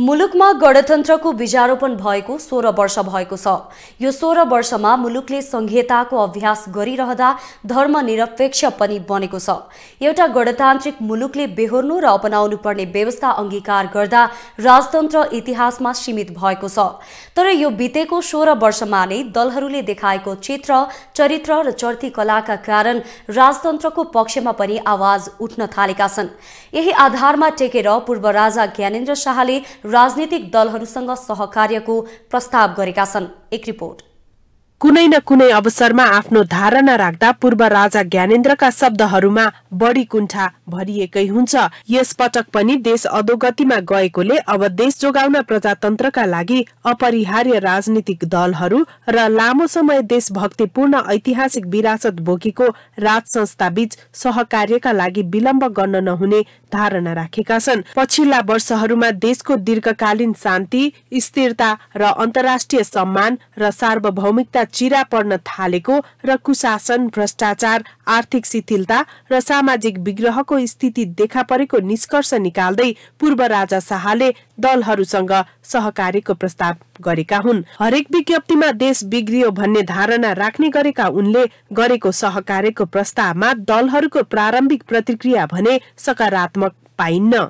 मुलुकमा गणतन्त्रको बीजारोपण भएको सोह्र वर्ष भएको छ यो सोह्र वर्षमा मुलुकले संहिताको अभ्यास गरिरहँदा धर्मनिरपेक्ष पनि बनेको छ एउटा गणतान्त्रिक मुलुकले बेहोर्नु र अपनाउनु पर्ने व्यवस्था अङ्गीकार गर्दा राजतन्त्र इतिहासमा सीमित भएको छ तर यो बितेको सोह्र वर्षमा नै दलहरूले देखाएको चित्र चरित्र र कलाका कारण राजतन्त्रको पक्षमा पनि आवाज उठ्न थालेका छन् यही आधारमा टेकेर पूर्व राजा ज्ञानेन्द्र शाहले राजनीतिक दलहरूसँग सहकार्यको प्रस्ताव गरेका छन् एक रिपोर्ट कुनै न कुनै अवसरमा आफ्नो धारणा राख्दा पूर्व राजा ज्ञानेन्द्रका शब्दहरूमा बढी कुण्ठा भरिएकै हुन्छ यस पटक पनि देश अधोगतिमा गएकोले अब देश जोगाउन प्रजातन्त्रका लागि अपरिहार्य राजनीतिक दलहरू र लामो समय देशभक्तिपूर्ण ऐतिहासिक विरासत बोकेको राज संस्थाबीच सहकार्यका लागि विलम्ब गर्न नहुने धारणा राखेका छन् पछिल्ला वर्षहरूमा देशको दीर्घकालीन शान्ति स्थिरता र अन्तर्राष्ट्रिय सम्मान र सार्वभौमिकता चिरा पर्न थालेको र कुशासन भ्रष्टाचार आर्थिक शिथिलता र सामाजिक विग्रहको स्थिति देखा परेको निष्कर्ष निकाल्दै पूर्व राजा शाहले दलहरूसँग सहकार्यको प्रस्ताव गरेका हुन् हरेक विज्ञप्तिमा देश बिग्रियो भन्ने धारणा राख्ने गरेका उनले गरेको सहकार्यको प्रस्तावमा दलहरूको प्रारम्भिक प्रतिक्रिया भने सकारात्मक पाइन्न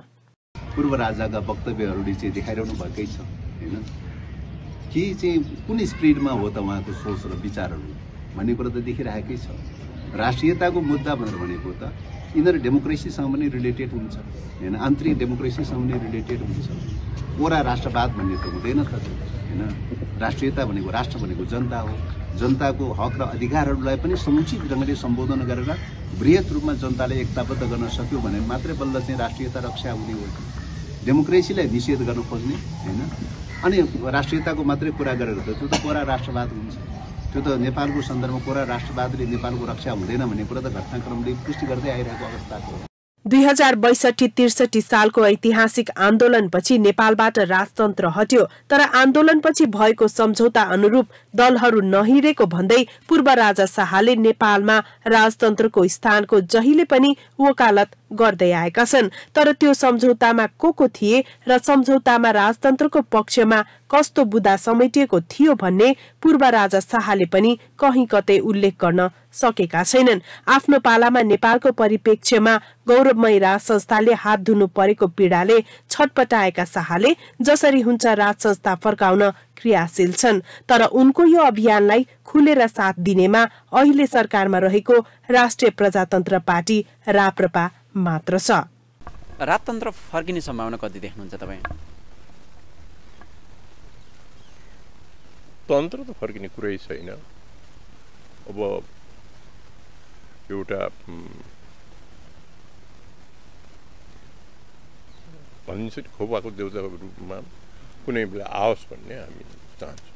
पूर्व राजाका वक्तव्यहरूले चाहिँ देखाइरहनु भएकै छ होइन के चाहिँ कुन स्पिडमा हो त उहाँको सोच र विचारहरू भन्ने कुरा त देखिरहेकै छ राष्ट्रियताको मुद्दा भनेर भनेको त यिनीहरू डेमोक्रेसीसँग पनि रिलेटेड हुन्छ होइन आन्तरिक डेमोक्रेसीसँग पनि रिलेटेड हुन्छ ओरा राष्ट्रवाद भन्ने त हुँदैन त होइन राष्ट्रियता भनेको राष्ट्र भनेको जनता हो जनताको हक र अधिकारहरूलाई पनि समुचित ढङ्गले सम्बोधन गरेर वृहत रूपमा जनताले एकताबद्ध गर्न सक्यो भने मात्रै बल्ल चाहिँ राष्ट्रियता रक्षा हुने हो डेमोक्रेसीलाई निषेध गर्न खोज्ने होइन अनि राष्ट्रियताको मात्रै कुरा गरेर त त्यो त कोरा राष्ट्रवाद हुन्छ त्यो त नेपालको सन्दर्भमा कोरा राष्ट्रवादले नेपालको रक्षा हुँदैन भन्ने कुरा त घटनाक्रमले पुष्टि गर्दै आइरहेको अवस्थाको हो दुई हजार बैसठी त्रिसठी सालको ऐतिहासिक आन्दोलनपछि नेपालबाट राजतन्त्र हट्यो तर आन्दोलनपछि भएको सम्झौता अनुरूप दलहरू नहिरेको भन्दै पूर्व राजा शाहले नेपालमा राजतन्त्रको स्थानको जहिले पनि वकालत गर्दै आएका छन् तर त्यो सम्झौतामा को को थिए र सम्झौतामा राजतन्त्रको पक्षमा कस्तो बुदा समेटिएको थियो भन्ने पूर्व राजा शाहले पनि कहीँ कतै उल्लेख गर्न सकेका छैनन् आफ्नो पालामा नेपालको परिप्रेक्ष्यमा गौरवमय राज संस्थाले हात धुनु परेको पीड़ाले छटपटाएका शाहले जसरी हुन्छ राज संस्था फर्काउन क्रियाशील छन् तर उनको यो अभियानलाई खुलेर साथ दिनेमा अहिले सरकारमा रहेको राष्ट्रिय प्रजातन्त्र पार्टी राप्रपा मात्र छ राजतन्त्र फर्किने सम्भावना कति देख्नुहुन्छ तपाईँ तन्त्र त फर्किने कुरै छैन अब एउटा भनिन्छ खोपाको देउताको रूपमा कुनै बेला आओस् भन्ने हामी चाहन्छौँ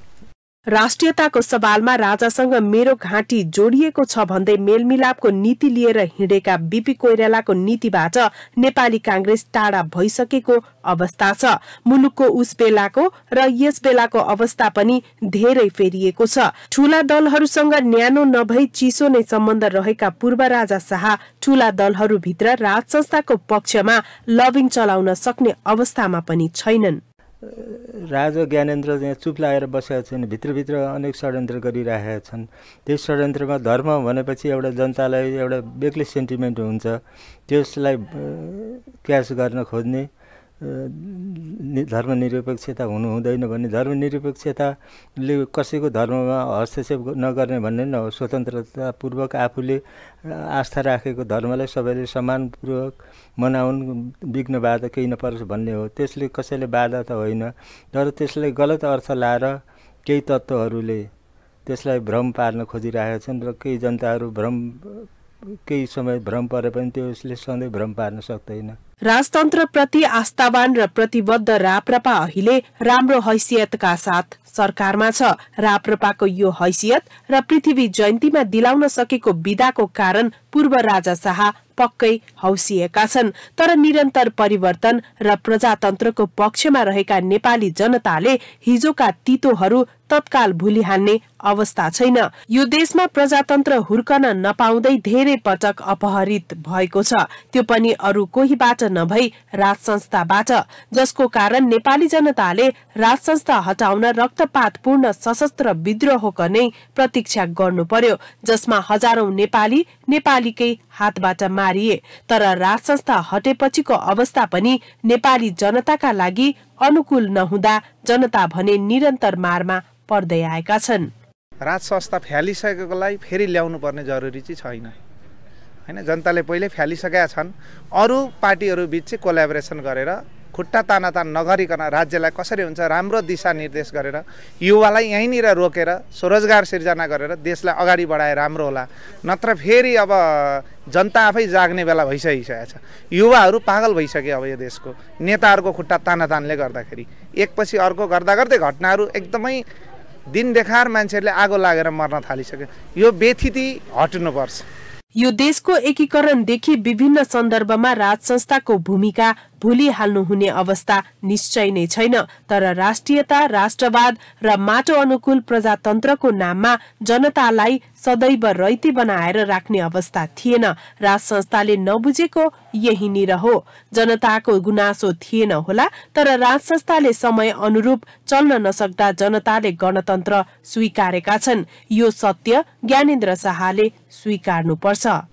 राष्ट्रियताको सवालमा राजासँग मेरो घाँटी जोडिएको छ भन्दै मेलमिलापको नीति लिएर हिँडेका बीपी कोइरालाको नीतिबाट नेपाली कांग्रेस टाढा भइसकेको अवस्था छ मुलुकको उस बेलाको र यस बेलाको अवस्था पनि धेरै फेरिएको छ ठूला दलहरूसँग न्यानो नभई चिसो नै सम्बन्ध रहेका पूर्व राजा शाह ठूला दलहरूभित्र राज संस्थाको पक्षमा लभिङ चलाउन सक्ने अवस्थामा पनि छैनन् राजा ज्ञानेन्द्र यहाँ चुप लागेर बसेका छन् भित्रभित्र अनेक षड्यन्त्र गरिरहेका छन् त्यस षड्यन्त्रमा धर्म भनेपछि एउटा जनतालाई एउटा बेग्लै सेन्टिमेन्ट हुन्छ त्यसलाई क्यास गर्न खोज्ने धर्मनिरपेक्षता हुनु हुँदैन भने धर्मनिरपेक्षताले कसैको धर्ममा हस्तक्षेप नगर्ने भन्ने न हो स्वतन्त्रतापूर्वक आफूले आस्था राखेको धर्मलाई सबैले सम्मानपूर्वक मनाउन् विघ्न बाधा केही नपरोस् भन्ने हो त्यसले कसैले बाधा त होइन तर त्यसलाई गलत अर्थ लाएर केही तत्त्वहरूले त्यसलाई भ्रम पार्न खोजिरहेका छन् र केही जनताहरू भ्रम केही समय भ्रम परे पनि त्यसले सधैँ भ्रम पार्न सक्दैन राजतन्त्रप्रति आस्थावान र प्रतिबद्ध राप्रपा अहिले राम्रो हैसियतका साथ सरकारमा छ राप्रपाको यो हैसियत र पृथ्वी जयन्तीमा दिलाउन सकेको विदाको कारण पूर्व राजा शाह पक्कै हौसिएका छन् तर निरन्तर परिवर्तन र प्रजातन्त्रको पक्षमा रहेका नेपाली जनताले हिजोका तितोहरू तत्काल भुलिहाल्ने अवस्था छैन यो देशमा प्रजातन्त्र हुर्कन नपाउँदै धेरै पटक अपहरित भएको छ त्यो पनि अरू कोहीबाट नभई राज संस्थाबाट जसको कारण नेपाली जनताले राज संस्था हटाउन रक्तपातपूर्ण सशस्त्र विद्रोहको नै प्रतीक्षा गर्नु पर्यो जसमा हजारौं नेपाली नेपालीकै हातबाट मार मारिए तर राज संस्था हटेपछिको अवस्था पनि नेपाली जनताका लागि अनुकूल नहुँदा जनता भने निरन्तर मारमा पर्दै आएका छन् राज संस्था फ्यालिसकेकोलाई फेरि ल्याउनु पर्ने जरुरी चाहिँ छैन होइन जनताले पहिल्यै फ्यालिसकेका छन् अरू पार्टीहरू बिच चाहिँ कोलाबोरेसन गरेर खुट्टा ताना तान नगरिकन राज्यलाई कसरी हुन्छ राम्रो दिशा निर्देश गरेर युवालाई यहीँनिर रोकेर स्वरोजगार सिर्जना गरेर देशलाई अगाडि बढाए राम्रो होला नत्र फेरि अब जनता आफै जाग्ने बेला भइसकिसकेको छ युवाहरू पागल भइसक्यो अब यो देशको नेताहरूको खुट्टा तानातानले गर्दाखेरि एकपछि अर्को गर्दा गर्दै घटनाहरू एकदमै दिन देखार मान्छेहरूले आगो लागेर मर्न थालिसक्यो यो व्यथिति हट्नुपर्छ यो देशको एकीकरणदेखि विभिन्न सन्दर्भमा राज संस्थाको भूमिका हाल्नु हुने अवस्था निश्चय नै छैन तर राष्ट्रियता राष्ट्रवाद र माटो अनुकूल प्रजातन्त्रको नाममा जनतालाई सदैव रैती बनाएर राख्ने अवस्था थिएन राज संस्थाले नबुझेको यहीनिर हो जनताको गुनासो थिएन होला तर राज संस्थाले समय अनुरूप चल्न नसक्दा जनताले गणतन्त्र स्वीकारेका छन् यो सत्य ज्ञानेन्द्र शाहले स्वीकार्नुपर्छ さ